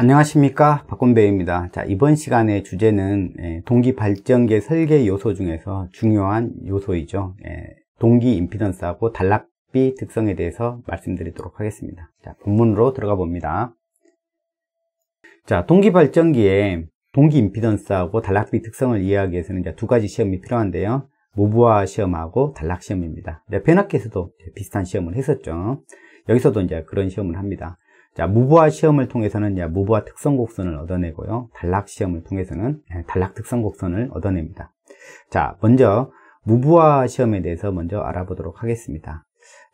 안녕하십니까 박건배입니다 자 이번 시간의 주제는 예, 동기 발전계 설계 요소 중에서 중요한 요소이죠 예, 동기 임피던스하고 단락비 특성에 대해서 말씀드리도록 하겠습니다 자 본문으로 들어가 봅니다 자 동기 발전기에 동기 임피던스하고 단락비 특성을 이해하기 위해서는 이제 두 가지 시험이 필요한데요 모부화 시험하고 단락 시험입니다. 베나켓에서도 비슷한 시험을 했었죠. 여기서도 이제 그런 시험을 합니다. 자, 무보화 시험을 통해서는 야, 무보화 특성 곡선을 얻어내고요. 단락 시험을 통해서는 예, 단락 특성 곡선을 얻어냅니다. 자, 먼저 무보화 시험에 대해서 먼저 알아보도록 하겠습니다.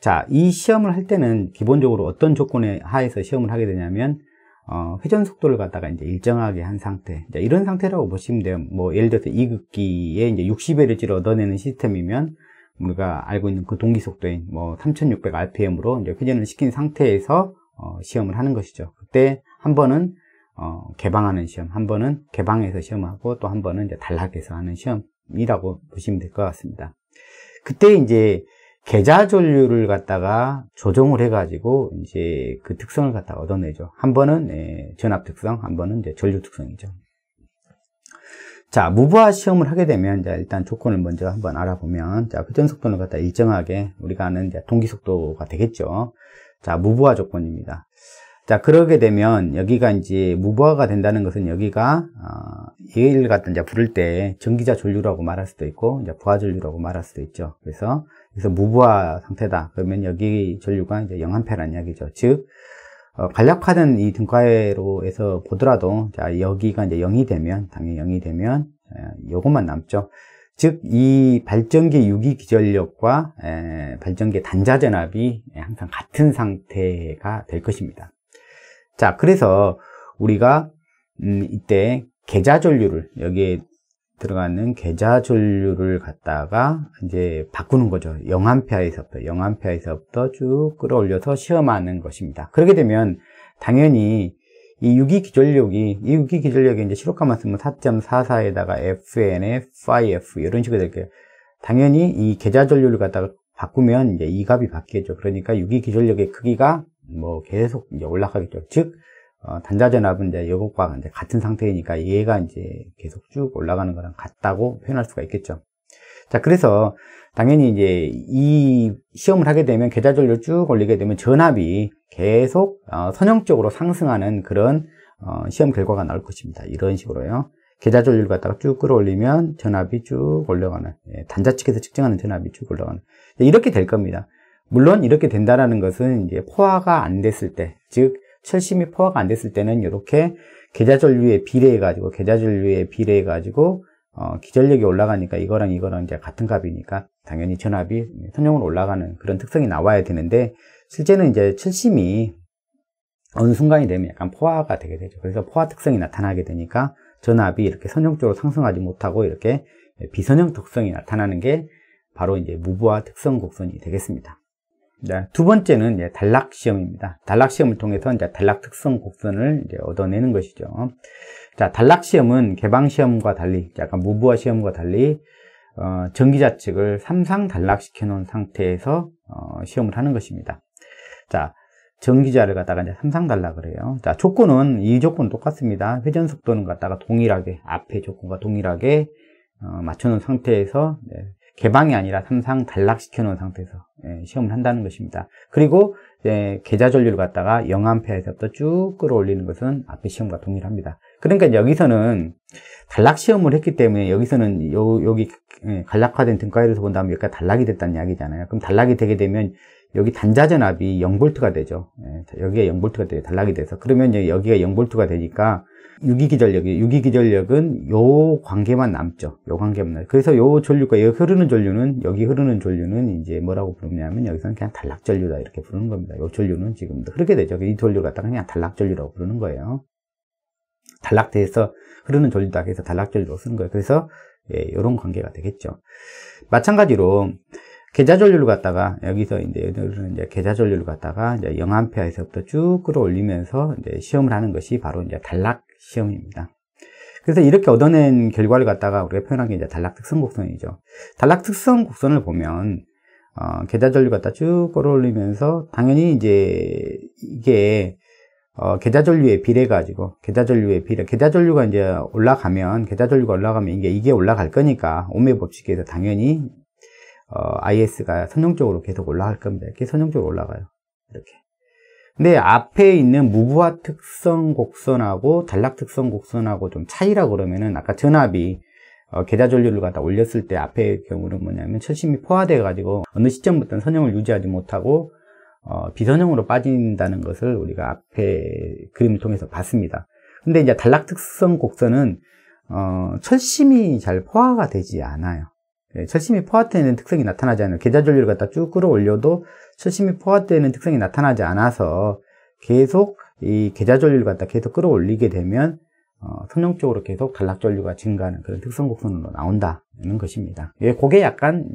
자, 이 시험을 할 때는 기본적으로 어떤 조건에 하에서 시험을 하게 되냐면 어, 회전 속도를 갖다가 이제 일정하게 한 상태. 자, 이런 상태라고 보시면 돼요. 뭐 예를 들어서 이극기에 이제 60Hz를 얻어내는 시스템이면 우리가 알고 있는 그 동기 속도인 뭐 3600rpm으로 이제 회전을 시킨 상태에서 어, 시험을 하는 것이죠. 그때 한 번은 어, 개방하는 시험, 한 번은 개방해서 시험하고 또 한 번은 이제 단락해서 하는 시험이라고 보시면 될 것 같습니다. 그때 이제 계좌 전류를 갖다가 조정을 해가지고 이제 그 특성을 갖다 얻어내죠. 한 번은 예, 전압 특성, 한 번은 이제 전류 특성이죠. 자, 무부하 시험을 하게 되면 일단 조건을 먼저 한번 알아보면 자, 회전 속도는 갖다 일정하게 우리가 아는 이제 동기 속도가 되겠죠. 자, 무부화 조건입니다. 자, 그러게 되면 여기가 이제 무부화가 된다는 것은 여기가 어, 예일 같은 이제 부를 때 전기자 전류라고 말할 수도 있고 이제 부하 전류라고 말할 수도 있죠. 그래서 그래서 무부화 상태다. 그러면 여기 전류가 이제 0A라는 이야기죠. 즉 어, 간략화된 이 등가회로에서 보더라도 자, 여기가 이제 0이 되면 당연히 0이 되면 이것만 어, 남죠. 즉, 이 발전기 유기기전력과 발전기 단자전압이 항상 같은 상태가 될 것입니다. 자, 그래서 우리가 음, 이때 계좌전류를 여기에 들어가는 계좌전류를 갖다가 이제 바꾸는 거죠. 영암피아에서부터 영암피아에서부터 쭉 끌어올려서 시험하는 것입니다. 그렇게 되면 당연히 이 유기 기전력이, 이 유기 기전력이 이제 실효값만 쓰면 4.44에다가 FN에 5F 이런 식으로 될게요. 당연히 이 계좌 전류를 갖다가 바꾸면 이제 이 값이 바뀌겠죠. 그러니까 유기 기전력의 크기가 뭐 계속 이제 올라가겠죠. 즉, 어, 단자전압은 이제 이것과 이제 같은 상태이니까 얘가 이제 계속 쭉 올라가는 거랑 같다고 표현할 수가 있겠죠. 자, 그래서 당연히 이제 이 시험을 하게 되면 계좌절로 쭉 올리게 되면 전압이 계속 어, 선형적으로 상승하는 그런 어, 시험 결과가 나올 것입니다. 이런 식으로요. 계좌절률 갖다가 쭉 끌어올리면 전압이 쭉 올라가는 예, 단자 측에서 측정하는 전압이 쭉 올라가는 예, 이렇게 될 겁니다. 물론 이렇게 된다라는 것은 이제 포화가 안 됐을 때, 즉 철심이 포화가 안 됐을 때는 이렇게 계좌전류에 비례해 가지고 계좌전류에 비례해 가지고 어, 기전력이 올라가니까 이거랑 이거랑 이제 같은 값이니까 당연히 전압이 선형으로 올라가는 그런 특성이 나와야 되는데 실제는 이제 70이 어느 순간이 되면 약간 포화가 되게 되죠. 그래서 포화 특성이 나타나게 되니까 전압이 이렇게 선형적으로 상승하지 못하고 이렇게 비선형 특성이 나타나는 게 바로 이제 무부화 특성 곡선이 되겠습니다. 네, 두 번째는 이제 단락 시험입니다. 단락 시험을 통해서 이제 단락 특성 곡선을 이제 얻어내는 것이죠. 자, 단락 시험은 개방 시험과 달리 약간 무부화 시험과 달리 어, 전기자 측을 삼상 단락시켜 놓은 상태에서 어, 시험을 하는 것입니다. 자, 전기자를 갖다가 이제 삼상 단락을 해요. 자, 조건은 이 조건 똑같습니다. 회전 속도는 갖다가 동일하게 앞에 조건과 동일하게 어, 맞춰놓은 상태에서 네, 개방이 아니라 삼상 단락시켜 놓은 상태에서 예, 시험을 한다는 것입니다. 그리고 예, 계좌 전류를 갖다가 0A에서부터 쭉 끌어올리는 것은 앞에 시험과 동일합니다. 그러니까 여기서는 단락 시험을 했기 때문에 여기서는 요, 여기 예, 간략화된 등가율에서 본다면 여기가 단락이 됐다는 이야기잖아요. 그럼 단락이 되게 되면 여기 단자전압이 0V가 되죠. 여기가 0V가 되죠. 단락이 돼서. 그러면 여기가 0V가 되니까 유기기전력이 유기기전력은 요 관계만 남죠. 요 관계만 남죠. 그래서 요 전류가 여기 흐르는 전류는 여기 흐르는 전류는 이제 뭐라고 부르냐면 여기서는 그냥 단락 전류다 이렇게 부르는 겁니다. 요 전류는 지금 도 흐르게 되죠. 이 전류 갖다가 그냥 단락 전류라고 부르는 거예요. 단락돼서 흐르는 전류다. 그래서 단락 전류로 쓰는 거예요. 그래서 예, 요런 관계가 되겠죠. 마찬가지로 계좌 전류를 갖다가 여기서 이제 이제 계좌 전류를 갖다가 이제 0A에서부터 쭉 끌어올리면서 이제 시험을 하는 것이 바로 이제 단락 시험입니다. 그래서 이렇게 얻어낸 결과를 갖다가 우리가 표현한 게 이제 단락 특성 곡선이죠. 단락 특성 곡선을 보면 어, 계좌 전류 갖다 쭉 끌어올리면서 당연히 이제 이게 어, 계좌 전류에 비례 가지고 계좌 전류에 비례 계좌 전류가 이제 올라가면 계좌 전류가 올라가면 이게 이게 올라갈 거니까 오메 법칙에서 당연히 어, IS가 선형적으로 계속 올라갈 겁니다. 이렇게 선형적으로 올라가요. 이렇게 근데 앞에 있는 무부화 특성 곡선하고 단락 특성 곡선하고 좀 차이라 그러면은 아까 전압이 어, 계좌 전류를 갖다 올렸을 때 앞의 경우는 뭐냐면 철심이 포화돼 가지고 어느 시점부터는 선형을 유지하지 못하고 어, 비선형으로 빠진다는 것을 우리가 앞에 그림을 통해서 봤습니다. 근데 이제 단락 특성 곡선은 어, 철심이 잘 포화가 되지 않아요. 예, 철심이 포화되어 있는 특성이 나타나지 않아요. 계좌 전류를 갖다 쭉 끌어올려도 철심이 포화되어 있는 특성이 나타나지 않아서 계속 이 계좌 전류를 갖다 계속 끌어올리게 되면 어, 선형적으로 계속 단락 전류가 증가하는 그런 특성 곡선으로 나온다는 것입니다. 예, 그게 약간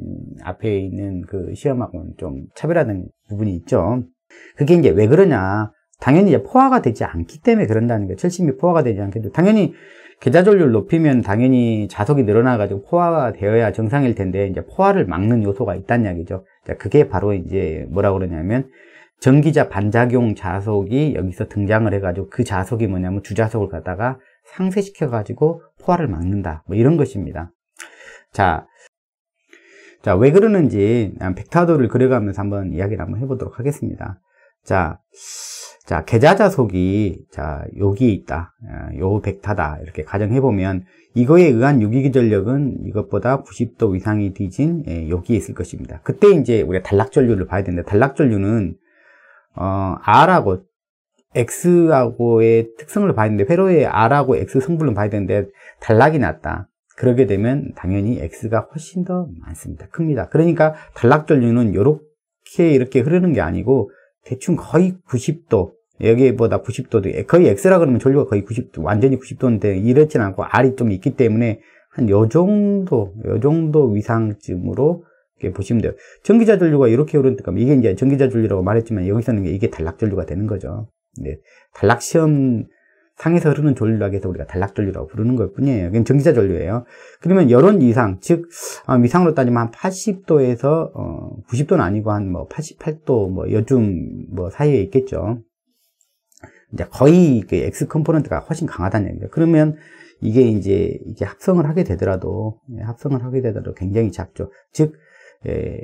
앞에 있는 그 시험하고는 좀 차별화된 부분이 있죠. 그게 이제 왜 그러냐? 당연히 이제 포화가 되지 않기 때문에 그런다는 게 철심이 포화가 되지 않기 때문에 당연히 계좌졸률 높이면 당연히 자석이 늘어나가지고 포화가 되어야 정상일 텐데 이제 포화를 막는 요소가 있다는 이야기죠. 그게 바로 이제 뭐라 그러냐면 전기자 반작용 자석이 여기서 등장을 해가지고 그 자석이 뭐냐면 주자석을 갖다가 상쇄시켜가지고 포화를 막는다. 뭐 이런 것입니다. 자, 자, 왜 그러는지 아, 벡터도를 그려가면서 한번 이야기를 한번 해보도록 하겠습니다. 자, 자, 계좌자속이 자, 여기 있다. 아, 요 벡터다. 이렇게 가정해보면, 이거에 의한 유기전력은 이것보다 90도 이상이 뒤진 예, 여기에 있을 것입니다. 그때 이제 우리가 단락전류를 봐야 되는데, 단락전류는, 어, R하고 X하고의 특성을 봐야 되는데, 회로의 R하고 X 성분을 봐야 되는데, 단락이 났다. 그러게 되면 당연히 X가 훨씬 더 많습니다. 큽니다. 그러니까 단락전류는 이렇게 이렇게 흐르는 게 아니고, 대충 거의 90도 여기보다 90도도 거의 X라 그러면 전류가 거의 90도 완전히 90도인데 이렇진 않고 알이좀 있기 때문에 한 요정도 요정도 위상쯤으로 이렇게 보시면 돼요 전기자 전류가 이렇게 오른다까 뭐 이게 이제 전기자 전류라고 말했지만 여기서는 이게 단락 전류가 되는 거죠 네. 단락 시험 상에서 흐르는 전류라고 해서 우리가 단락전류라고 부르는 걸 뿐이에요. 그건 전기자 전류예요. 그러면 여론 이상, 즉 어, 위상으로 따지면 한 80도에서 어, 90도는 아니고 한 뭐 88도 뭐 요즘 뭐 사이에 있겠죠. 이제 거의 그 X 컴포넌트가 훨씬 강하다는 얘기죠. 그러면 이게 이제 이게 합성을 하게 되더라도 예, 합성을 하게 되더라도 굉장히 작죠. 즉 에, 예,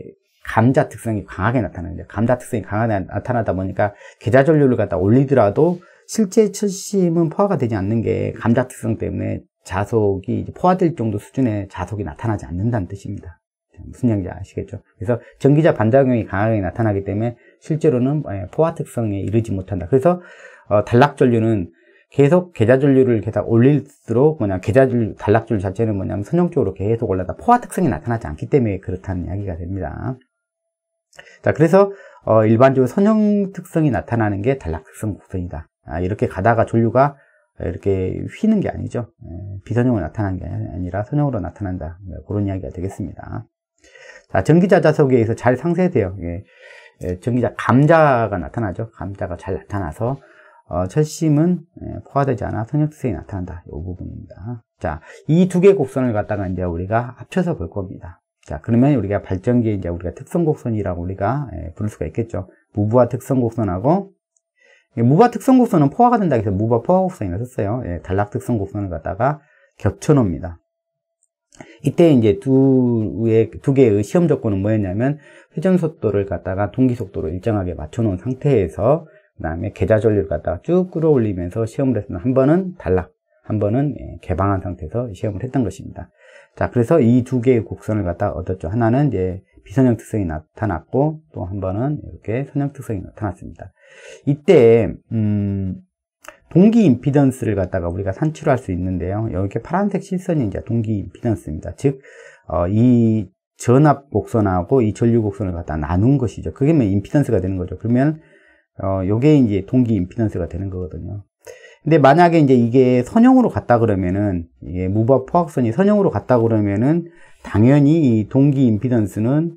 감자 특성이 강하게 나타나는 거죠. 감자 특성이 강하게 나타나다 보니까 계좌 전류를 갖다 올리더라도 실제 철심은 포화가 되지 않는 게 감자 특성 때문에 자석이 포화될 정도 수준의 자석이 나타나지 않는다는 뜻입니다. 무슨 얘기인지 아시겠죠? 그래서 전기자 반작용이 강하게 나타나기 때문에 실제로는 예, 포화 특성에 이르지 못한다. 그래서 어, 단락 전류는 계속 계좌 전류를 계속 올릴수록 뭐냐 계좌 전류 단락 전류 자체는 뭐냐면 선형적으로 계속 올라다 포화 특성이 나타나지 않기 때문에 그렇다는 이야기가 됩니다. 자 그래서 어, 일반적으로 선형 특성이 나타나는 게 단락 특성 곡선이다. 아, 이렇게 가다가 전류가 이렇게 휘는 게 아니죠. 예, 비선형으로 나타난게 아니라 선형으로 나타난다. 예, 그런 이야기가 되겠습니다. 자, 전기자 자석에 의해서 잘 상쇄돼요. 예, 전기자 감자가 나타나죠. 감자가 잘 나타나서 어, 철심은 포화되지 않아 선형특성이 나타난다. 이 부분입니다. 자, 이 두 개의 곡선을 갖다가 이제 우리가 합쳐서 볼 겁니다. 자, 그러면 우리가 발전기에 이제 우리가 특성곡선이라고 우리가 부를 수가 있겠죠. 무부와 특성곡선하고 무바 특성 곡선은 포화가 된다 고 해서 무바 포화 곡선이라 고 썼어요. 예, 단락 특성 곡선을 갖다가 겹쳐 놓습니다. 이때 이제 두의 두 개의 시험 조건은 뭐였냐면 회전 속도를 갖다가 동기 속도로 일정하게 맞춰 놓은 상태에서 그다음에 계좌 전류를 갖다가 쭉 끌어올리면서 시험을 했으면 한 번은 단락, 한 번은 예, 개방한 상태에서 시험을 했던 것입니다. 자, 그래서 이 두 개의 곡선을 갖다 얻었죠. 하나는 이제 비선형 특성이 나타났고, 또 한 번은 이렇게 선형 특성이 나타났습니다. 이때, 음, 동기 임피던스를 갖다가 우리가 산출할 수 있는데요. 이렇게 파란색 실선이 이제 동기 임피던스입니다. 즉, 어, 이 전압 곡선하고 이 전류 곡선을 갖다 나눈 것이죠. 그게 뭐 임피던스가 되는 거죠. 그러면, 어, 요게 이제 동기 임피던스가 되는 거거든요. 근데 만약에 이제 이게 선형으로 갔다 그러면은 예, 무법 포악선이 선형으로 갔다 그러면은 당연히 이 동기 임피던스는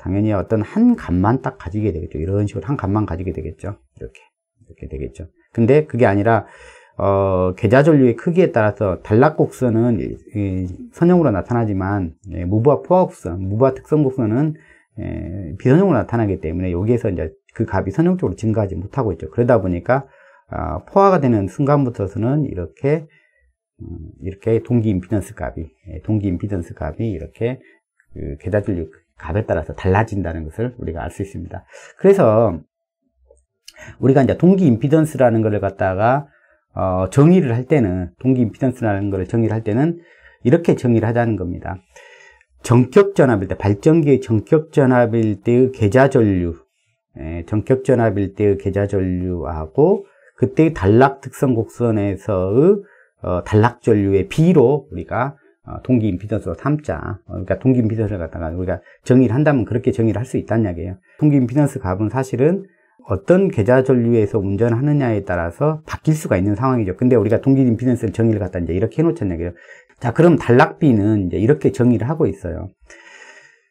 당연히 어떤 한 값만 딱 가지게 되겠죠. 이런 식으로 한 값만 가지게 되겠죠. 이렇게 이렇게 되겠죠. 근데 그게 아니라 어, 계좌 전류의 크기에 따라서 단락곡선은 선형으로 나타나지만 예, 무부와 포화곡선, 무부와 특성곡선은 예, 비선형으로 나타나기 때문에 여기에서 이제 그 값이 선형적으로 증가하지 못하고 있죠. 그러다 보니까 아, 포화가 되는 순간부터서는 이렇게 음, 이렇게 동기 임피던스 값이 예, 동기 임피던스 값이 이렇게 그 계좌진류 값에 따라서 달라진다는 것을 우리가 알 수 있습니다. 그래서 우리가 이제 동기 임피던스라는 것을 갖다가 어, 정의를 할 때는 동기 임피던스라는 것을 정의를 할 때는 이렇게 정의를 하자는 겁니다. 정격 전압일 때 발전기의 정격 전압일 때의 계좌 전류, 예, 정격 전압일 때의 계좌 전류하고 그때의 단락 특성 곡선에서의 어, 단락 전류의 B로 우리가 어, 동기 임피던스로 삼자. 어, 그러니까 동기 임피던스를 갖다가 우리가 정의를 한다면 그렇게 정의를 할 수 있다는 이야기예요. 동기 임피던스 값은 사실은 어떤 계좌 전류에서 운전하느냐에 따라서 바뀔 수가 있는 상황이죠. 근데 우리가 동기 임피던스를 정의를 갖다 이제 이렇게 해놓자는 얘기예요. 자, 그럼 단락비는 이제 이렇게 정의를 하고 있어요.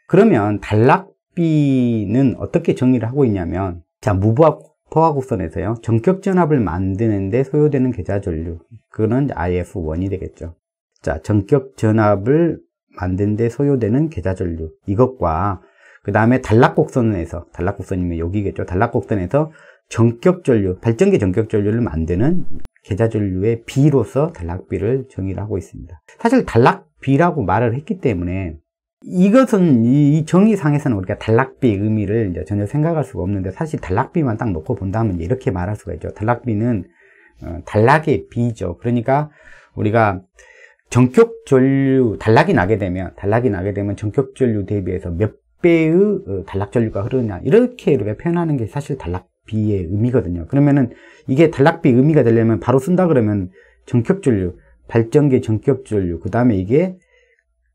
그러면 단락비는 어떻게 정의를 하고 있냐면, 자, 무부합 포화곡선에서요. 전격전압을 만드는데 소요되는 계좌 전류. 그거는 IF1이 되겠죠. 자, 전격전압을 만드는데 소요되는 계좌 전류. 이것과 그 다음에 단락곡선에서 단락곡선이면 여기겠죠. 단락곡선에서 전격전류, 발전기 전격전류를 만드는 계좌전류의 B로서 단락비를 정의를 하고 있습니다. 사실 단락비라고 말을 했기 때문에 이것은 이 정의상에서는 우리가 단락비 의미를 의 이제 전혀 생각할 수가 없는데 사실 단락비만 딱 놓고 본다면 이렇게 말할 수가 있죠. 단락비는 어, 단락의 비죠. 그러니까 우리가 정격 전류 단락이 나게 되면 단락이 나게 되면 정격 전류 대비해서 몇 배의 어, 단락 전류가 흐르냐 이렇게 우리가 표현하는 게 사실 단락비의 의미거든요. 그러면은 이게 단락비 의미가 되려면 바로 쓴다 그러면 정격 전류 발전기 정격 전류 그 다음에 이게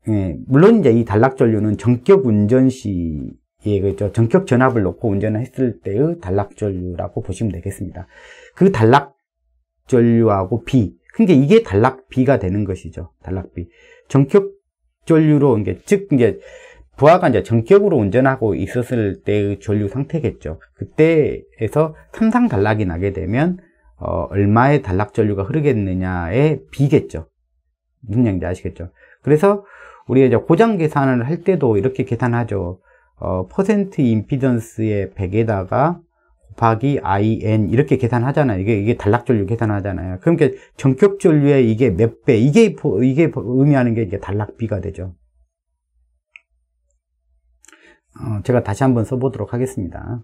예, 물론 이제 이 단락전류는 전격 운전 시 예, 그죠. 전격 전압을 놓고 운전을 했을 때의 단락전류라고 보시면 되겠습니다. 그 단락전류하고 B. 그러니까 이게 단락 B가 되는 것이죠. 단락 B. 전격 전류로, 이제, 즉, 이제, 부하가 이제 전격으로 운전하고 있었을 때의 전류 상태겠죠. 그때에서 삼상 단락이 나게 되면, 어, 얼마의 단락 전류가 흐르겠느냐의 B겠죠. 무슨 얘기인지 아시겠죠? 그래서 우리가 이제 고장 계산을 할 때도 이렇게 계산하죠. 어, 퍼센트 임피던스의 100에다가 곱하기 in 이렇게 계산하잖아요. 이게 이게 단락전류 계산하잖아요. 그러니까 전격전류의 이게 몇 배, 이게 이게 의미하는 게 이제 단락비가 되죠. 어, 제가 다시 한번 써보도록 하겠습니다.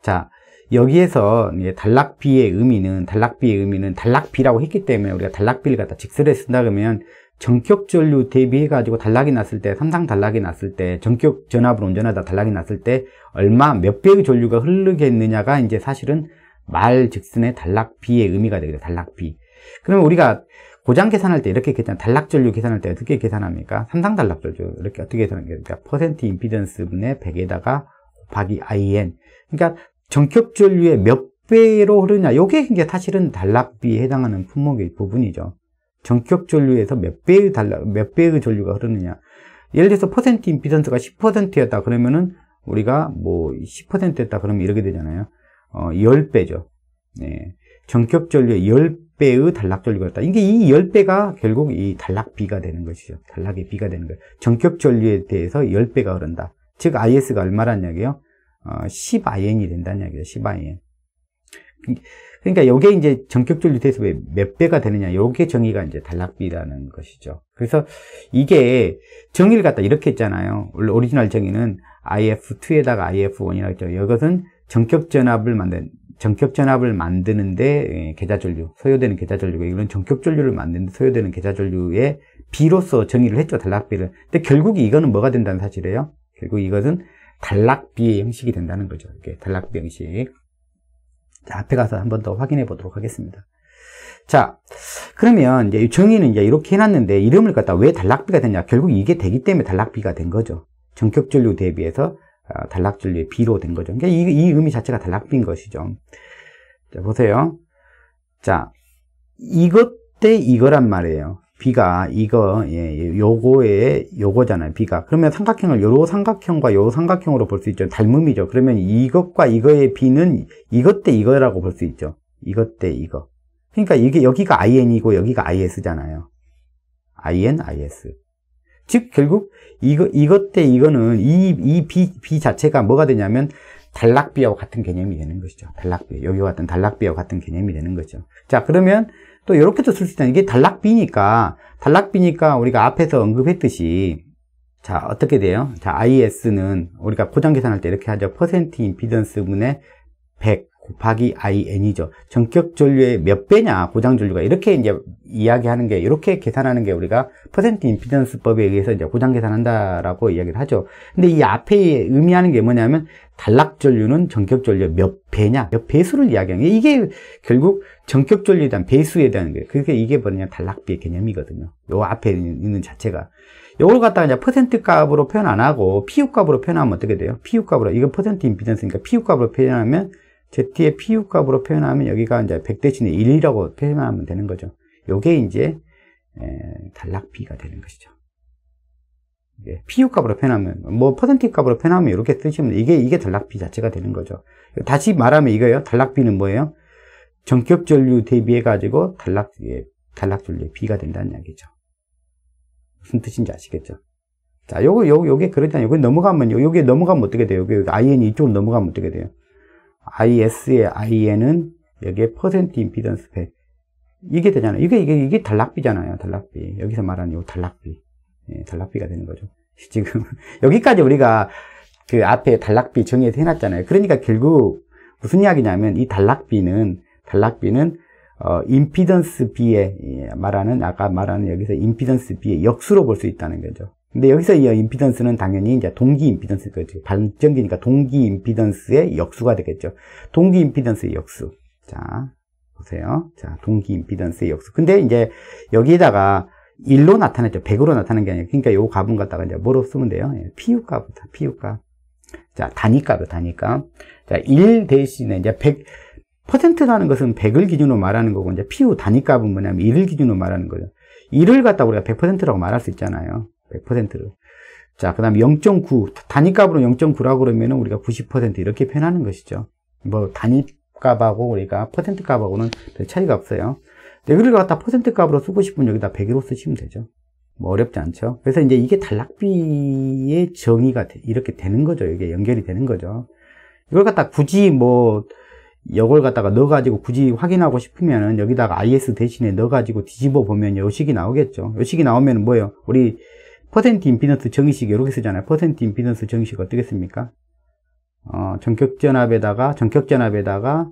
자, 여기에서 단락비의 의미는 단락비의 의미는 단락비라고 했기 때문에 우리가 단락비를 갖다 직설에 쓴다 그러면 전격 전류 대비해 가지고 단락이 났을 때 삼상 단락이 났을 때 전격 전압을 운전하다 단락이 났을 때 얼마 몇 배의 전류가 흐르겠느냐가 이제 사실은 말 직선의 단락 비의 의미가 되겠죠 단락 비 그러면 우리가 고장 계산할 때 이렇게 계산 단락 전류 계산할 때 어떻게 계산합니까 삼상 단락 전류 이렇게 어떻게 계산합니까 그러니까 퍼센트 임피던스 분의 100에다가 곱하기 IN 그러니까 전격 전류의 몇 배로 흐르냐 이게 이제 사실은 단락 비에 해당하는 품목의 부분이죠 전격 전류에서 몇 배의 달라, 몇 배의 전류가 흐르느냐. 예를 들어서 퍼센트 임피던스가 10%였다. 그러면은 우리가 뭐 10%였다. 그러면 이렇게 되잖아요. 어, 10배죠. 네. 전격 전류의 10배의 단락 전류가 있다. 이게 이 10배가 결국 이 단락 비가 되는 것이죠. 단락의 비가 되는 거예요. 전격 전류에 대해서 10배가 흐른다. 즉, IS가 얼마란 이야기예요? 어, 10IN이 된다는 이야기죠. 10IN. 그러니까 이게 이제 정격적 유태섭의 몇 배가 되느냐, 이게 정의가 이제 단락비라는 것이죠. 그래서 이게 정의를 갖다 이렇게 했잖아요. 원래 오리지널 정의는 IF2에다가 IF1이라고 했죠. 이것은 정격전압을 만든, 정격전압을 만드는데 예, 계좌전류, 소요되는 계좌전류가 이런 정격전류를 만드는데 소요되는 계좌전류의 비로서 정의를 했죠. 단락비를. 근데 결국 이거는 뭐가 된다는 사실이에요? 결국 이것은 단락비의 형식이 된다는 거죠. 이게 단락비 형식. 앞에 가서 한 번 더 확인해 보도록 하겠습니다. 자, 그러면 이제 정의는 이제 이렇게 해놨는데 이름을 갖다 왜 단락비가 됐냐? 결국 이게 되기 때문에 단락비가 된 거죠. 정격전류 대비해서 아, 단락전류의 비로된 거죠. 그러니까 이, 이 의미 자체가 단락비인 것이죠. 자, 보세요. 자, 이것 때 이거란 말이에요. B가 이거 예, 예 요거에 요거잖아요. B가 그러면 삼각형을 요 삼각형과 요 삼각형으로 볼 수 있죠. 닮음이죠. 그러면 이것과 이거의 B는 이것 대 이거라고 볼 수 있죠. 이것 대 이거. 그러니까 이게 여기가 IN이고 여기가 IS잖아요. IN, IS. 즉 결국 이거 이것 대 이거는 이이 B B 자체가 뭐가 되냐면 단락비와 같은 개념이 되는 것이죠. 단락비 여기와 같은 단락비와 같은 개념이 되는 거죠. 자 그러면 또 이렇게도 쓸 수있다아 이게 단락비니까 단락비니까 우리가 앞에서 언급했듯이 자 어떻게 돼요? 자 IS는 우리가 포장 계산할 때 이렇게 하죠. 퍼센트 임피던스 분의 100 곱하기 in이죠. 전격 전류의 몇 배냐 고장 전류가 이렇게 이제 이야기하는 게 이렇게 계산하는 게 우리가 퍼센트 임피던스법에 의해서 이제 고장 계산한다라고 이야기를 하죠. 근데 이 앞에 의미하는 게 뭐냐면 단락 전류는 전격 전류 의몇 배냐 몇 배수를 이야기하는 게 이게 결국 전격 전류에 대한 배수에 대한 거예요. 그게 이게 뭐냐 단락비의 개념이거든요. 요 앞에 있는 자체가 요걸 갖다가 이제 퍼센트 값으로 표현 안 하고 PU 값으로 표현하면 어떻게 돼요? PU 값으로 이거 퍼센트 임피던스니까 PU 값으로 표현하면 z의 pu 값으로 표현하면 여기가 이제 100 대신에 1이라고 표현하면 되는 거죠. 요게 이제 단락비가 되는 것이죠. 예, pu 값으로 표현하면 뭐 퍼센티 값으로 표현하면 이렇게 쓰시면 이게 이게 단락비 자체가 되는 거죠. 다시 말하면 이거예요. 단락비는 뭐예요? 전격 전류 대비해 가지고 단락 예, 단락 전류의 비가 된다는 이야기죠. 무슨 뜻인지 아시겠죠? 자, 요거, 요, 요게 그러잖아요. 요게 넘어가면, 요, 게 넘어가면 어떻게 돼요? 요게, IN 이쪽으로 넘어가면 어떻게 돼요? IS의 IN은 여기에 퍼센트 임피던스 배 이게 되잖아요. 이게 이게 이게 단락비잖아요. 단락비. 여기서 말하는 이 단락비. 예, 단락비가 되는 거죠. 지금 여기까지 우리가 그 앞에 단락비 정의해서 해놨잖아요. 그러니까 결국 무슨 이야기냐면 이 단락비는 단락비는 어, 임피던스 B에 예, 말하는 아까 말하는 여기서 임피던스 B의 역수로 볼 수 있다는 거죠. 근데 여기서 이 임피던스는 당연히 이제 동기 임피던스 거지 발전기니까 동기 임피던스의 역수가 되겠죠. 동기 임피던스의 역수. 자, 보세요. 자, 동기 임피던스의 역수. 근데 이제 여기에다가 1로 나타냈죠. 100으로 나타낸 게 아니에요. 그러니까 요 값은 갖다가 이제 뭐로 쓰면 돼요? PU 값이다. PU 값. 자, 단위값이요, 단위값. 자, 1 대신에 이제 100, 퍼센트라는 것은 100을 기준으로 말하는 거고, 이제 PU 단위값은 뭐냐면 1을 기준으로 말하는 거죠. 1을 갖다 우리가 100%라고 말할 수 있잖아요. 1 0 0로 자, 그 다음에 0.9. 단위값으로 0.9라고 그러면 우리가 90% 이렇게 표현하는 것이죠. 뭐, 단위값하고 우리가 퍼센트 값하고는 차이가 없어요. 근데 리걸 갖다 퍼센트 값으로 쓰고 싶으면 여기다 100으로 쓰시면 되죠. 뭐 어렵지 않죠. 그래서 이제 이게 단락비의 정의가 이렇게 되는 거죠. 이게 연결이 되는 거죠. 이걸 갖다 굳이 뭐, 이걸 갖다가 넣어가지고 굳이 확인하고 싶으면은 여기다가 IS 대신에 넣어가지고 뒤집어 보면 요식이 나오겠죠. 요식이 나오면 은 뭐예요? 우리 퍼센트 임피던스 정식 의 이렇게 쓰잖아요. 퍼센트 임피던스 정식 의 어떻게 씁니까? 어, 전격전압에다가 전격전압에다가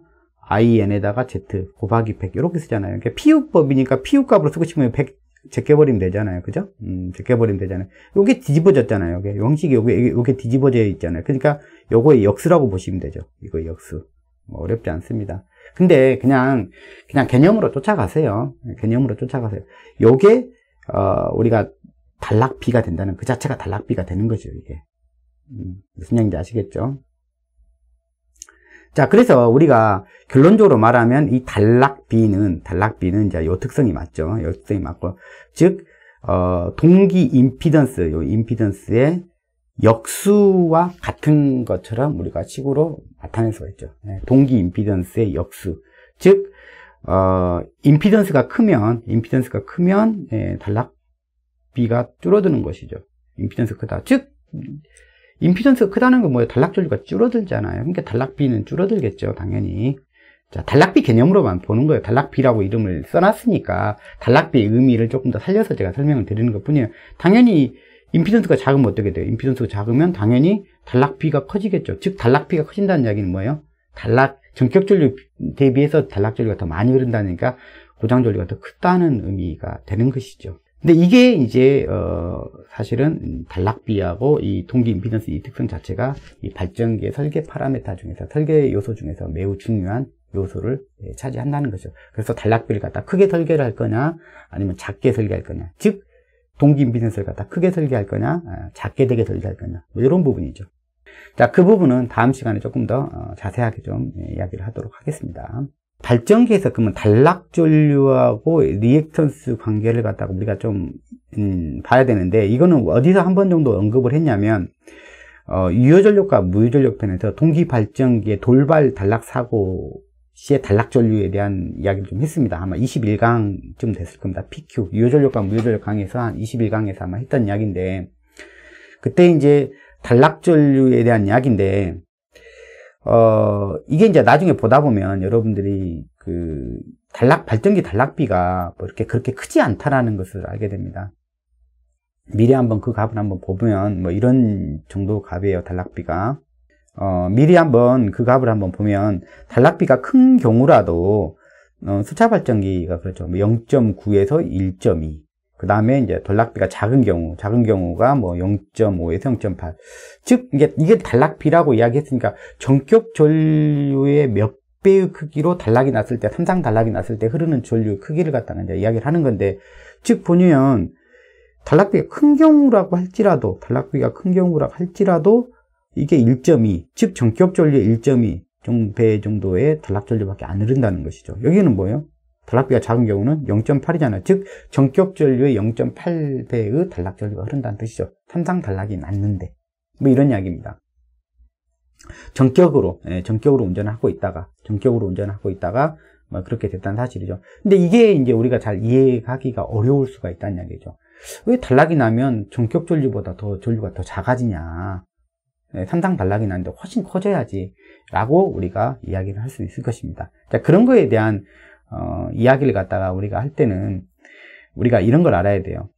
IN에다가 Z 곱하기 100 이렇게 쓰잖아요. 그러니까 피우법이니까 피우값으로 쓰고 싶으면 100 제껴버리면 되잖아요. 그죠? 음, 제껴버리면 되잖아요. 요게 뒤집어졌잖아요. 요게 형식이 요게, 요게 뒤집어져 있잖아요. 그러니까 요거의 역수라고 보시면 되죠. 이거 역수. 뭐 어렵지 않습니다. 근데 그냥, 그냥 개념으로 쫓아가세요. 개념으로 쫓아가세요. 요게, 어, 우리가 단락비가 된다는 그 자체가 단락비가 되는 거죠, 이게. 음, 무슨 얘기인지 아시겠죠? 자, 그래서 우리가 결론적으로 말하면 이 단락비는, 단락비는 이제 요 특성이 맞죠. 요 특성이 맞고. 즉, 어, 동기 임피던스, 요 임피던스의 역수와 같은 것처럼 우리가 식으로 나타낼 수가 있죠. 네, 동기 임피던스의 역수. 즉, 어, 임피던스가 크면, 임피던스가 크면, 예, 단락 B가 줄어드는 것이죠. 임피던스 크다. 즉, 임피던스 크다는 건 뭐예요? 단락전류가 줄어들잖아요. 그러니까 단락비는 줄어들겠죠, 당연히. 자, 단락비 개념으로만 보는 거예요. 단락비라고 이름을 써놨으니까 단락비의 의미를 조금 더 살려서 제가 설명을 드리는 것 뿐이에요. 당연히 임피던스가 작으면 어떻게 돼요? 임피던스가 작으면 당연히 단락비가 커지겠죠. 즉, 단락비가 커진다는 이야기는 뭐예요? 단락, 전격전류 대비해서 단락전류가 더 많이 흐른다니까 고장전류가 더 크다는 의미가 되는 것이죠. 근데 이게 이제 어 사실은 단락비하고 이 동기 임피던스 이 특성 자체가 이 발전기의 설계 파라메타 중에서 설계 요소 중에서 매우 중요한 요소를 예, 차지한다는 거죠. 그래서 단락비를 갖다 크게 설계를 할 거냐 아니면 작게 설계할 거냐 즉 동기 임피던스를 갖다 크게 설계할 거냐 아, 작게 되게 설계할 거냐 뭐 이런 부분이죠. 자, 그 부분은 다음 시간에 조금 더 어, 자세하게 좀 예, 이야기를 하도록 하겠습니다. 발전기에서 그러면 단락 전류하고 리액턴스 관계를 갖다가 우리가 좀 음, 봐야 되는데 이거는 어디서 한 번 정도 언급을 했냐면 어, 유효전력과 무효전력편에서 동기발전기의 돌발 단락 사고 시의 단락 전류에 대한 이야기를 좀 했습니다. 아마 21강쯤 됐을 겁니다. PQ 유효전력과 무효전력 강에서 한 21강에서 아마 했던 이야기인데 그때 이제 단락 전류에 대한 이야기인데 어, 이게 이제 나중에 보다 보면 여러분들이 그 단락, 발전기 단락비가 뭐 이렇게 그렇게 크지 않다라는 것을 알게 됩니다. 미리 한번 그 값을 한번 보면 뭐 이런 정도 값이에요, 단락비가. 어, 미리 한번 그 값을 한번 보면 단락비가 큰 경우라도 어, 수차 발전기가 그렇죠. 0.9에서 뭐 1.2그 다음에 이제 단락비가 작은 경우, 작은 경우가 뭐 0.5에서 0.8. 즉, 이게, 이게 단락비라고 이야기했으니까 전격 전류의 몇 배의 크기로 단락이 났을 때, 삼상 단락이 났을 때 흐르는 전류 의 크기를 갖다가 이제 이야기를 하는 건데, 즉, 보면 단락비가 큰 경우라고 할지라도, 단락비가 큰 경우라고 할지라도 이게 1.2, 즉, 전격 전류의 1.2 정도 정도의 단락 전류밖에 안 흐른다는 것이죠. 여기는 뭐예요? 단락비가 작은 경우는 0.8이잖아요. 즉 정격 전류의 0.8배의 단락 전류가 흐른다는 뜻이죠. 탐상 단락이 났는데 뭐 이런 이야기입니다. 정격으로 예, 정격으로 운전을 하고 있다가 정격으로 운전을 하고 있다가 뭐 그렇게 됐다는 사실이죠. 근데 이게 이제 우리가 잘 이해하기가 어려울 수가 있다는 이야기죠. 왜 단락이 나면 정격 전류보다 더 전류가 더 작아지냐? 네, 삼상 단락이 나는데 훨씬 커져야지 라고 우리가 이야기를 할 수 있을 것입니다 자 그런 거에 대한 어, 이야기를 갖다가 우리가 할 때는 우리가 이런 걸 알아야 돼요.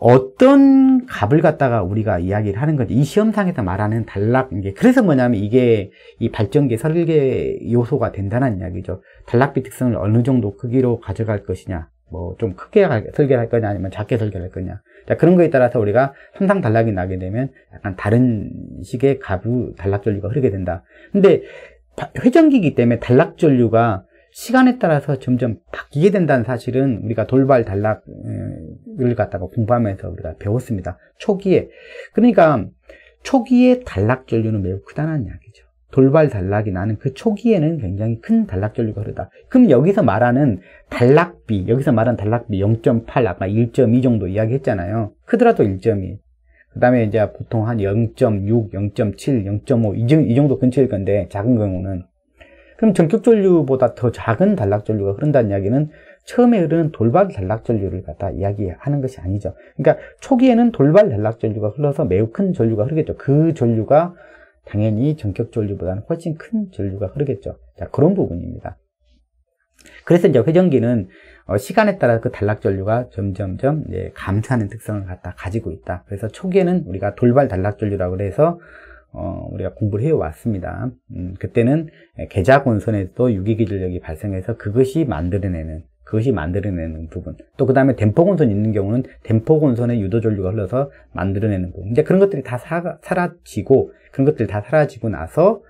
어떤 값을 갖다가 우리가 이야기를 하는 건지 이 시험상에서 말하는 단락 이게 그래서 뭐냐면 이게 이 발전기 설계 요소가 된다는 이야기죠. 단락비 특성을 어느 정도 크기로 가져갈 것이냐, 뭐 좀 크게 설계할 거냐 아니면 작게 설계할 거냐. 자 그런 거에 따라서 우리가 삼상 단락이 나게 되면 약간 다른 식의 가부 단락 전류가 흐르게 된다. 근데 회전기기 때문에 단락 전류가 시간에 따라서 점점 바뀌게 된다는 사실은 우리가 돌발 단락을 갖다가 공부하면서 우리가 배웠습니다. 초기에. 그러니까 초기에 단락 전류는 매우 크다는 이야기죠. 돌발 단락이 나는 그 초기에는 굉장히 큰 단락 전류가 흐르다. 그럼 여기서 말하는 단락비, 여기서 말하는 단락비 0.8, 아까 1.2 정도 이야기했잖아요. 크더라도 1.2. 그 다음에 이제 보통 한 0.6, 0.7, 0.5, 이 정도 근처일 건데, 작은 경우는 그럼 전격전류보다 더 작은 단락전류가 흐른다는 이야기는 처음에 흐르는 돌발 단락전류를 갖다 이야기하는 것이 아니죠. 그러니까 초기에는 돌발 단락전류가 흘러서 매우 큰 전류가 흐르겠죠. 그 전류가 당연히 전격전류보다는 훨씬 큰 전류가 흐르겠죠. 자, 그런 부분입니다. 그래서 이제 회전기는 어, 시간에 따라 그 단락 전류가 점점점 네, 감소하는 특성을 갖다 가지고 있다. 그래서 초기에는 우리가 돌발 단락 전류라고 해서 어, 우리가 공부를 해왔습니다. 음, 그때는 계좌 권선에서도 유기기전력이 발생해서 그것이 만들어내는 그것이 만들어내는 부분 또 그 다음에 댐퍼곤선 있는 경우는 댐퍼곤선의 유도전류가 흘러서 만들어내는 부분 근데 그런 것들이 다 사, 사라지고 그런 것들이 다 사라지고 나서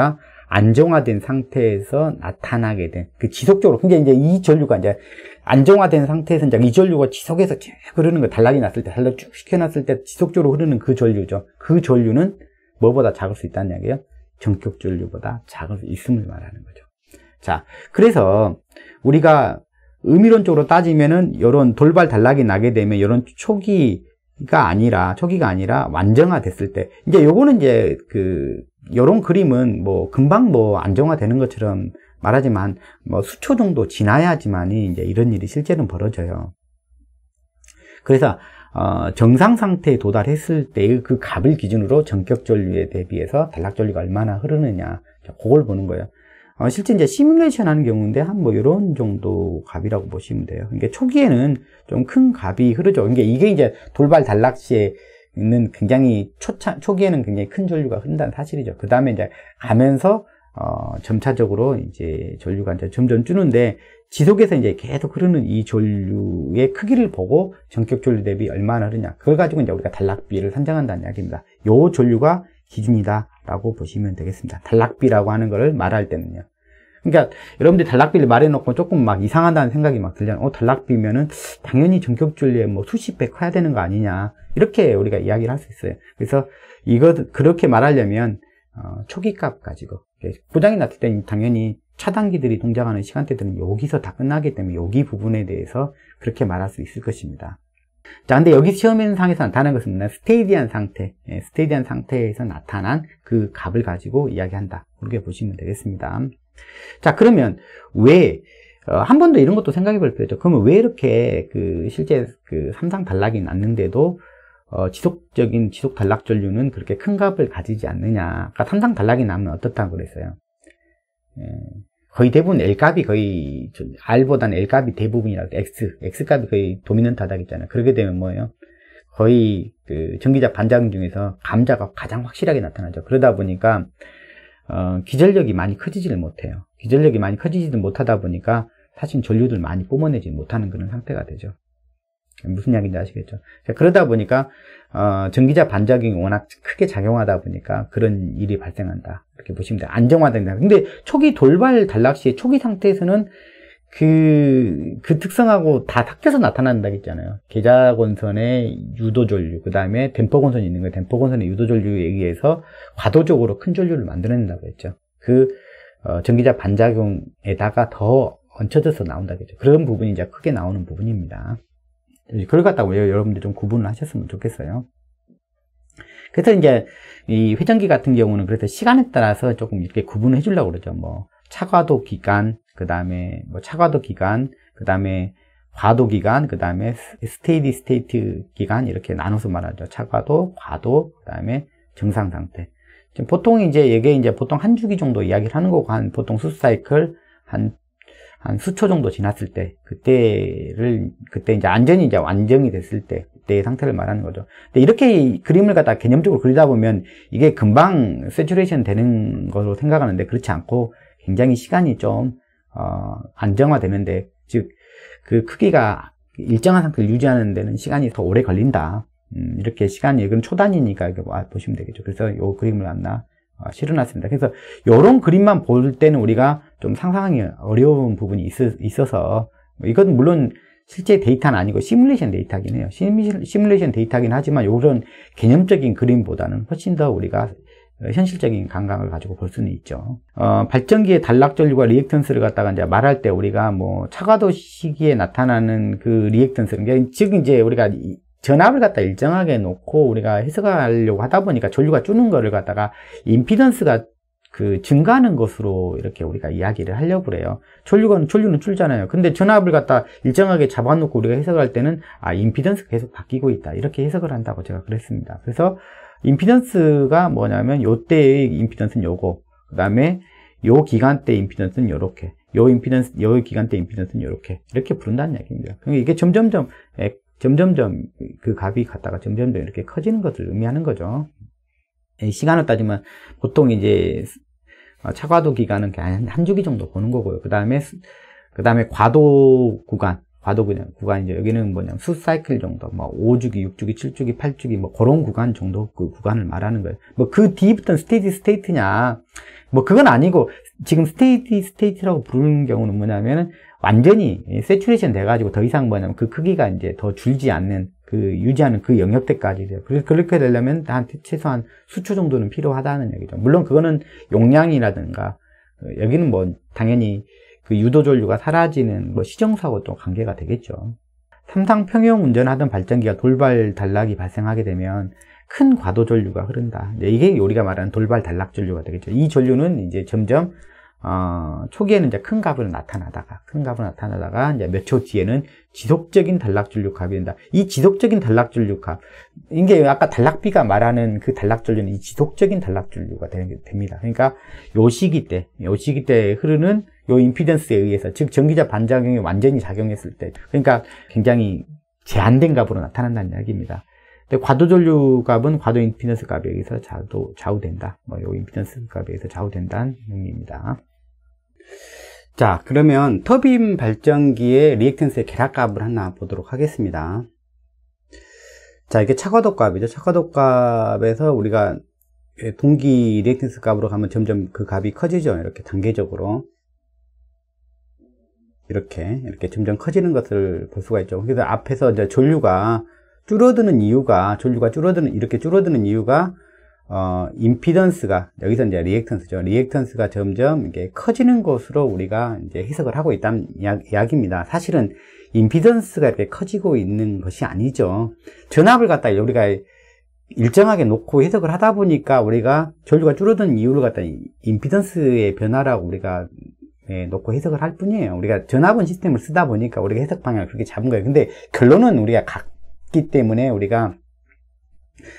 우리가 안정화된 상태에서 나타나게 된 그 지속적으로 근데 이제 이 전류가 이제 안정화된 상태에서 이제 이 전류가 지속해서 쭉 흐르는 거 단락이 났을 때 단락 쭉 시켜놨을 때 지속적으로 흐르는 그 전류죠 그 전류는 뭐보다 작을 수 있다는 이야기예요? 정격 전류보다 작을 수 있음을 말하는 거죠. 자, 그래서 우리가 의미론적으로 따지면은 이런 돌발 단락이 나게 되면 이런 초기가 아니라 초기가 아니라 완정화 됐을 때 이제 요거는 이제 그요런 그림은 뭐 금방 뭐 안정화되는 것처럼 말하지만 뭐 수초 정도 지나야지만이 이제 이런 일이 실제로 벌어져요. 그래서 어, 정상 상태에 도달했을 때의 그 값을 기준으로 전격 전류에 대비해서 단락 전류가 얼마나 흐르느냐 그걸 보는 거예요. 어, 실제 이제 시뮬레이션 하는 경우인데 한 뭐 이런 정도 값이라고 보시면 돼요. 이게 그러니까 초기에는 좀 큰 값이 흐르죠. 이게 그러니까 이게 이제 돌발 단락 시에 있는 굉장히 초창 초기에는 굉장히 큰 전류가 흐른다는 사실이죠. 그 다음에 이제 가면서 어, 점차적으로 이제 전류가 이제 점점 주는데 지속해서 이제 계속 흐르는 이 전류의 크기를 보고 전격 전류 대비 얼마나 흐르냐 그걸 가지고 이제 우리가 단락비를 산정한다는 이야기입니다. 요 전류가 기준이다라고 보시면 되겠습니다. 단락비라고 하는 것을 말할 때는요. 그러니까 여러분들이 단락비를 말해놓고 조금 막 이상하다는 생각이 막 들려요. 어, 단락비면은 당연히 전격 전류에 뭐 수십 배 커야 되는 거 아니냐 이렇게 우리가 이야기를 할 수 있어요. 그래서 이것 그렇게 말하려면 어, 초기값 가지고 고장이 났을 때 당연히 차단기들이 동작하는 시간대들은 여기서 다 끝나기 때문에 여기 부분에 대해서 그렇게 말할 수 있을 것입니다. 자, 근데 여기 시험인 상에서 나타난 것은 스테이디한 상태, 예, 스테이디한 상태에서 나타난 그 값을 가지고 이야기한다. 그렇게 보시면 되겠습니다. 자, 그러면 왜, 어, 한 번도 이런 것도 생각해 볼 필요죠. 그러면 왜 이렇게 그 실제 그 삼상 단락이 났는데도 어, 지속적인 지속 단락 전류는 그렇게 큰 값을 가지지 않느냐. 그러니까 삼상 단락이 나면 어떻다고 그랬어요. 예, 거의 대부분 L 값이 거의 R보다는 L 값이 대부분이라고 X, X 값이 거의 도미넌트 하다 있잖아요. 그렇게 되면 뭐예요? 거의 그 전기적 반작용 중에서 감자가 가장 확실하게 나타나죠. 그러다 보니까 어, 기전력이 많이 커지지를 못해요. 기전력이 많이 커지지도 못하다 보니까 사실 전류들 많이 뿜어내지 못하는 그런 상태가 되죠. 무슨 이야기인지 아시겠죠? 그러다 보니까 어, 전기자 반작용이 워낙 크게 작용하다 보니까 그런 일이 발생한다 이렇게 보시면 돼요. 안정화된다. 근데 초기 돌발 단락 시의 초기 상태에서는 그, 그 특성하고 다 섞여서 나타난다 했잖아요. 계좌권선의 유도전류, 그 다음에 댐퍼권선이 있는 거예요. 댐퍼권선의 유도전류에 의해서 과도적으로 큰 전류를 만들어낸다고 했죠. 그, 어, 전기자 반작용에다가 더 얹혀져서 나온다 그랬죠. 그런 부분이 이제 크게 나오는 부분입니다. 예, 그걸 갖다고 여러분들이 좀 구분을 하셨으면 좋겠어요. 그래서 이제 이 회전기 같은 경우는 그래서 시간에 따라서 조금 이렇게 구분을 해주려고 그러죠. 뭐 차과도 기간, 그 다음에 뭐 차과도 기간, 그 다음에 과도 기간, 그 다음에 스테이디 스테이트 기간 이렇게 나눠서 말하죠. 차과도, 과도, 그 다음에 증상 상태. 보통 이제 이게 이제 보통 한 주기 정도 이야기를 하는 거고 한 보통 수사이클 한한 수초 정도 지났을 때 그때를 그때 이제 안전이 이제 완전이 됐을 때 그때의 상태를 말하는 거죠. 근데 이렇게 그림을 갖다 개념적으로 그리다 보면 이게 금방 세츄레이션 되는 것으로 생각하는데 그렇지 않고 굉장히 시간이 좀 어, 안정화되는데 즉 그 크기가 일정한 상태를 유지하는 데는 시간이 더 오래 걸린다. 음, 이렇게 시간이 이건 초단이니까 이렇게 보시면 되겠죠. 그래서 이 그림을 하나 어, 실어놨습니다. 그래서 이런 그림만 볼 때는 우리가 좀 상상하기 어려운 부분이 있, 어서 뭐 이건 물론 실제 데이터는 아니고 시뮬레이션 데이터긴 해요 시뮬레이션 데이터긴 하지만 이런 개념적인 그림보다는 훨씬 더 우리가 현실적인 감각을 가지고 볼 수는 있죠 어, 발전기의 단락전류가 리액턴스를 갖다가 이제 말할 때 우리가 뭐 차가도 시기에 나타나는 그 리액턴스 그러니즉 이제 우리가 전압을 갖다 일정하게 놓고 우리가 해석하려고 하다 보니까 전류가 주는 거를 갖다가 임피던스가 그 증가하는 것으로 이렇게 우리가 이야기를 하려고 그래요. 전류가 전류는 줄잖아요. 근데 전압을 갖다 일정하게 잡아놓고 우리가 해석을 할 때는 아 임피던스가 계속 바뀌고 있다 이렇게 해석을 한다고 제가 그랬습니다. 그래서 임피던스가 뭐냐면 요때의 임피던스는 요거 그 다음에 요 기간 때 임피던스는 요렇게 요 임피던스 요 기간 때 임피던스는 요렇게 이렇게 부른다는 얘기입니다. 그러니까 이게 점점점 에, 예, 점점점 그 값이 갔다가 점점점 이렇게 커지는 것을 의미하는 거죠. 시간을 따지면 보통 이제 어, 차과도 기간은 한, 한 주기 정도 보는 거고요. 그 다음에, 그 다음에 과도 구간, 과도 구간 구간 이제 여기는 뭐냐면 수 사이클 정도 뭐 5주기, 6주기, 7주기, 8주기 뭐 그런 구간 정도 그 구간을 말하는 거예요. 뭐 그 뒤부터는 스테이디 스테이트냐 뭐 그건 아니고 지금 스테이디 스테이트라고 부르는 경우는 뭐냐면은 완전히 세츄레이션 돼가지고 더 이상 뭐냐면 그 크기가 이제 더 줄지 않는 그 유지하는 그 영역 대까지 돼요. 그래서 그렇게 되려면 한 최소한 수초 정도는 필요하다는 얘기죠. 물론 그거는 용량이라든가 그 여기는 뭐 당연히 그 유도전류가 사라지는 뭐 시정사고 또 관계가 되겠죠. 삼상 평형 운전하던 발전기가 돌발 단락이 발생하게 되면 큰 과도 전류가 흐른다. 이게 우리가 말하는 돌발 단락 전류가 되겠죠. 이 전류는 이제 점점 어, 초기에는 이제 큰 값으로 나타나다가 큰 값으로 나타나다가 이제 몇 초 뒤에는 지속적인 단락전류값이 된다. 이 지속적인 단락전류값 이게 아까 단락비가 말하는 그 단락전류는 이 지속적인 단락전류가 되는, 됩니다. 그러니까 요 시기 때, 요 시기 때 흐르는 요 임피던스에 의해서 즉 전기자 반작용이 완전히 작용했을 때 그러니까 굉장히 제한된 값으로 나타난다는 이야기입니다. 근데 과도전류 값은 과도 임피던스 값에 의해서 좌 좌우된다. 뭐, 요 임피던스 값에 의해서 좌우된다는 의미입니다. 자 그러면 터빈 발전기의 리액턴스의 계략값을 하나 보도록 하겠습니다 자 이게 차과도 값이죠 차과도 값에서 우리가 동기 리액턴스 값으로 가면 점점 그 값이 커지죠 이렇게 단계적으로 이렇게 이렇게 점점 커지는 것을 볼 수가 있죠 그래서 앞에서 이제 전류가 줄어드는 이유가 전류가 줄어드는 이렇게 줄어드는 이유가 어, 임피던스가 여기서 이제 리액턴스죠. 리액턴스가 점점 이게 커지는 것으로 우리가 이제 해석을 하고 있다는 이야, 기입니다 사실은 임피던스가 이렇게 커지고 있는 것이 아니죠. 전압을 갖다 우리가 일정하게 놓고 해석을 하다 보니까 우리가 전류가 줄어든 이유를 갖다 임피던스의 변화라고 우리가 예, 놓고 해석을 할 뿐이에요. 우리가 전압은 시스템을 쓰다 보니까 우리가 해석 방향을 그렇게 잡은 거예요. 근데 결론은 우리가 같기 때문에 우리가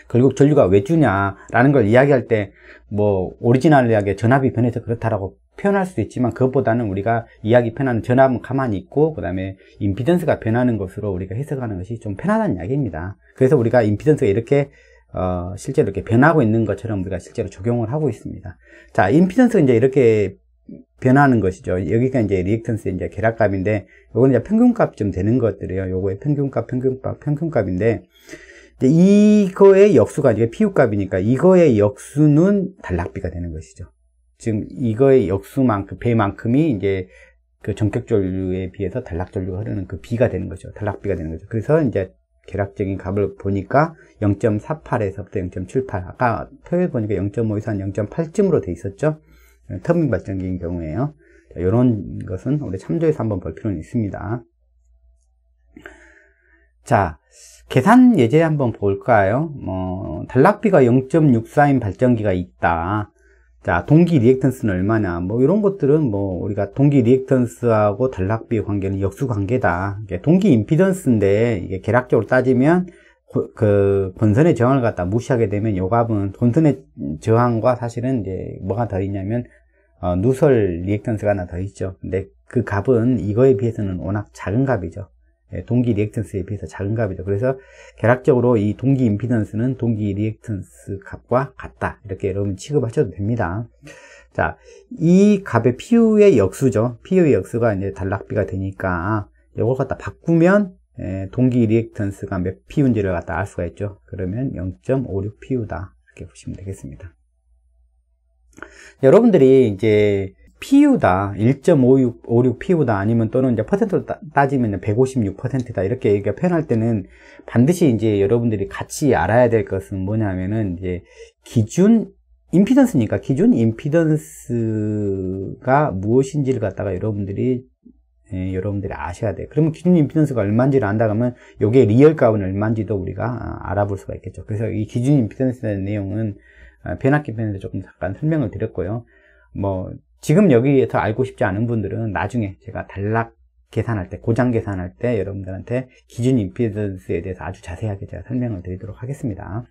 결국 전류가 왜 주냐라는 걸 이야기할 때 뭐 오리지널하게 전압이 변해서 그렇다라고 표현할 수도 있지만 그것보다는 우리가 이야기 편하는 전압은 가만히 있고 그 다음에 임피던스가 변하는 것으로 우리가 해석하는 것이 좀 편하다는 이야기입니다 그래서 우리가 임피던스가 이렇게 어, 실제로 이렇게 변하고 있는 것처럼 우리가 실제로 적용을 하고 있습니다 자 임피던스가 이제 이렇게 변하는 것이죠 여기가 이제 리액턴스의 이제 계략값인데 요거는 이제 평균값 좀 되는 것들이에요 요거의 평균값 평균값 평균값인데 이거의 역수가 아니라 피우값이니까 이거의 역수는 단락비가 되는 것이죠. 지금 이거의 역수만큼 배만큼이 이제 그 정격 전류에 비해서 단락 전류가 흐르는 그 비가 되는 거죠. 단락비가 되는 거죠. 그래서 이제 계략적인 값을 보니까 0.48에서부터 0.78 아까 표에 보니까 0.5에서 한 0.8쯤으로 돼 있었죠. 터밍 발전기인 경우에요. 자, 이런 것은 우리 참조해서 한번 볼 필요는 있습니다. 자, 계산 예제 한번 볼까요? 뭐, 단락비가 0.64인 발전기가 있다. 자, 동기 리액턴스는 얼마냐. 뭐, 이런 것들은 뭐, 우리가 동기 리액턴스하고 단락비 의 관계는 역수 관계다. 동기 임피던스인데, 이게 계략적으로 따지면, 그, 그, 본선의 저항을 갖다 무시하게 되면 요 값은 본선의 저항과 사실은 이제 뭐가 더 있냐면, 어, 누설 리액턴스가 하나 더 있죠. 근데 그 값은 이거에 비해서는 워낙 작은 값이죠. 예, 동기 리액턴스에 비해서 작은 값이죠. 그래서 결합적으로이 동기 임피던스는 동기 리액턴스 값과 같다. 이렇게 여러분 취급하셔도 됩니다. 자, 이 값의 PU의 역수죠. PU의 역수가 이제 단락비가 되니까 이걸 갖다 바꾸면 예, 동기 리액턴스가 몇 PU인지를 갖다 알 수가 있죠. 그러면 0.56 PU다. 이렇게 보시면 되겠습니다. 여러분들이 이제 PU다 1.5656 PU다 아니면 또는 이제 퍼센트로 따, 지면 156%다 이렇게 얘기가 표현할 때는 반드시 이제 여러분들이 같이 알아야 될 것은 뭐냐면은 이제 기준 임피던스니까 기준 임피던스가 무엇인지를 갖다가 여러분들이 예, 여러분들이 아셔야 돼요. 그러면 기준 임피던스가 얼마인지를 안다 그러면 요게 리얼 가운 얼마인지도 우리가 아, 알아볼 수가 있겠죠. 그래서 이 기준 임피던스라는 내용은 아, 변압기 편에서 조금 잠깐 설명을 드렸고요. 뭐 지금 여기에서 알고 싶지 않은 분들은 나중에 제가 단락 계산할 때, 고장 계산할 때 여러분들한테 기준 임피던스에 대해서 아주 자세하게 제가 설명을 드리도록 하겠습니다.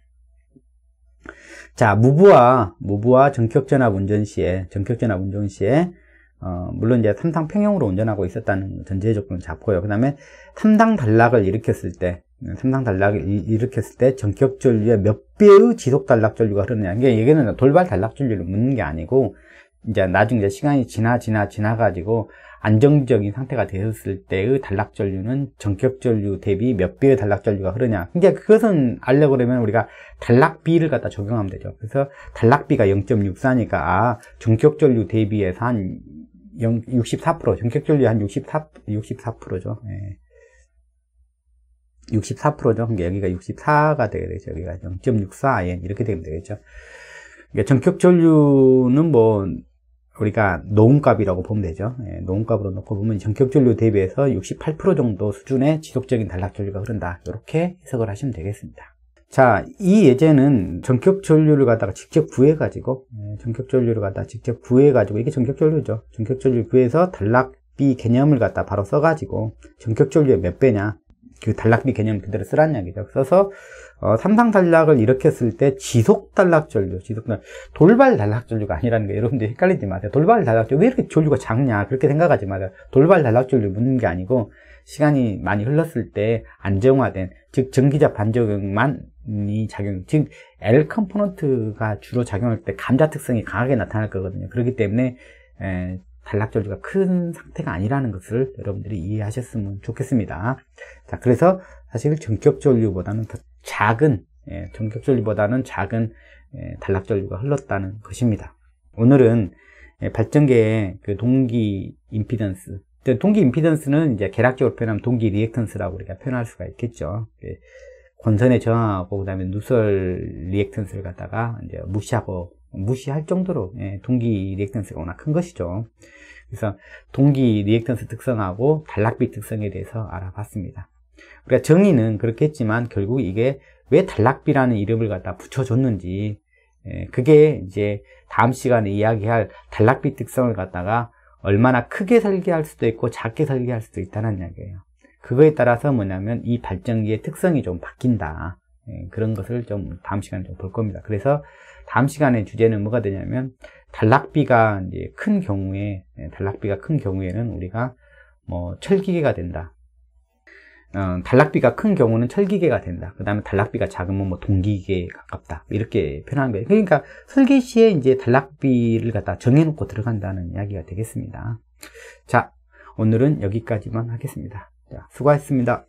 자, 무브와, 무브와 전격전압 운전 시에, 전격전압 운전 시에, 어, 물론 이제 3당 평형으로 운전하고 있었다는 전제 조건을 잡고요. 그 다음에 3당 단락을 일으켰을 때, 3당 단락을 일으켰을 때 전격전류에 몇 배의 지속 단락 전류가 흐르느냐. 이게 얘기는 돌발 단락 전류를 묻는 게 아니고, 이제 나중에 이제 시간이 지나 지나 지나 가지고 안정적인 상태가 되었을 때의 단락전류는 전격전류 대비 몇 배의 단락전류가 흐르냐. 근데 그러니까 그것은 알려고 그러면 우리가 단락비를 갖다 적용하면 되죠. 그래서 단락비가 0.64니까 아, 전격전류 대비해서 한 64%, 전격전류 한 64, 64%죠. 예. 64%죠. 그러니까 여기가 64가 되게 되죠. 여기가 0.64엔 이렇게 되면 되겠죠. 그러니까 전격전류는 뭐 우리가 노음값이라고 보면 되죠. 예, 노음값으로 놓고 보면 전격전류 대비해서 68% 정도 수준의 지속적인 단락전류가 흐른다. 이렇게 해석을 하시면 되겠습니다. 자, 이 예제는 전격전류를 갖다가 직접 구해가지고 예, 전격전류를 갖다가 직접 구해가지고 이게 전격전류죠. 전격전류 구해서 단락비 개념을 갖다 바로 써가지고 전격전류의 몇 배냐 그 단락비 개념 그대로 쓰란 이야기죠. 써서 어, 삼상 단락을 일으켰을 때 지속 단락 전류, 지속 단락, 돌발 단락 전류가 아니라는 거 여러분들 헷갈리지 마세요. 돌발 단락 전류 왜 이렇게 전류가 작냐 그렇게 생각하지 마세요. 돌발 단락 전류 묻는 게 아니고 시간이 많이 흘렀을 때 안정화된 즉전기자 반작용만 이 작용 즉 L 컴포넌트가 주로 작용할 때 감자 특성이 강하게 나타날 거거든요. 그렇기 때문에 에, 단락전류가 큰 상태가 아니라는 것을 여러분들이 이해하셨으면 좋겠습니다. 자, 그래서 사실 전격전류보다는 더 작은 예, 전격전류보다는 작은 예, 단락전류가 흘렀다는 것입니다. 오늘은 예, 발전계의 그 동기 임피던스 그 동기 임피던스는 이제 개략적으로 표현하면 동기 리액턴스라고 우리가 표현할 수가 있겠죠. 그 권선에 저항하고 그다음에 누설 리액턴스를 갖다가 이제 무시하고 무시할 정도로 예, 동기 리액턴스가 워낙 큰 것이죠. 그래서 동기 리액턴스 특성하고 단락비 특성에 대해서 알아봤습니다. 우리가 그러니까 정의는 그렇겠지만 결국 이게 왜 단락비라는 이름을 갖다 붙여줬는지 예, 그게 이제 다음 시간에 이야기할 단락비 특성을 갖다가 얼마나 크게 설계할 수도 있고 작게 설계할 수도 있다는 이야기예요. 그거에 따라서 뭐냐면 이 발전기의 특성이 좀 바뀐다. 예, 그런 것을 좀 다음 시간에 좀 볼 겁니다. 그래서 다음 시간에 주제는 뭐가 되냐면 단락비가 이제 큰 경우에 예, 단락비가 큰 경우에는 우리가 뭐 철기계가 된다. 어, 단락비가 큰 경우는 철기계가 된다. 그 다음에 단락비가 작으면 뭐 동기계에 가깝다. 이렇게 표현한 거예요. 그러니까 설계시에 이제 단락비를 갖다 정해놓고 들어간다는 이야기가 되겠습니다. 자, 오늘은 여기까지만 하겠습니다. 자, 수고하셨습니다.